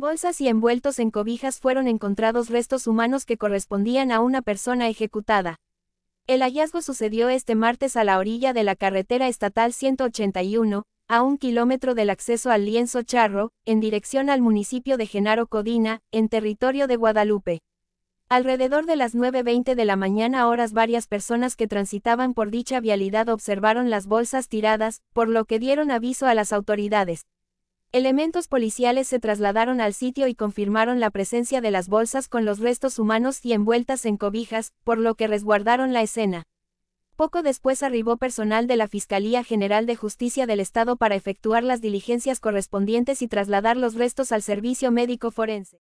bolsas y envueltos en cobijas fueron encontrados restos humanos que correspondían a una persona ejecutada. El hallazgo sucedió este martes a la orilla de la carretera estatal 181, a un kilómetro del acceso al lienzo Charro, en dirección al municipio de Genaro Codina, en territorio de Guadalupe. Alrededor de las 9.20 de la mañana horas varias personas que transitaban por dicha vialidad observaron las bolsas tiradas, por lo que dieron aviso a las autoridades. Elementos policiales se trasladaron al sitio y confirmaron la presencia de las bolsas con los restos humanos y envueltas en cobijas, por lo que resguardaron la escena. Poco después arribó personal de la Fiscalía General de Justicia del Estado para efectuar las diligencias correspondientes y trasladar los restos al servicio médico forense.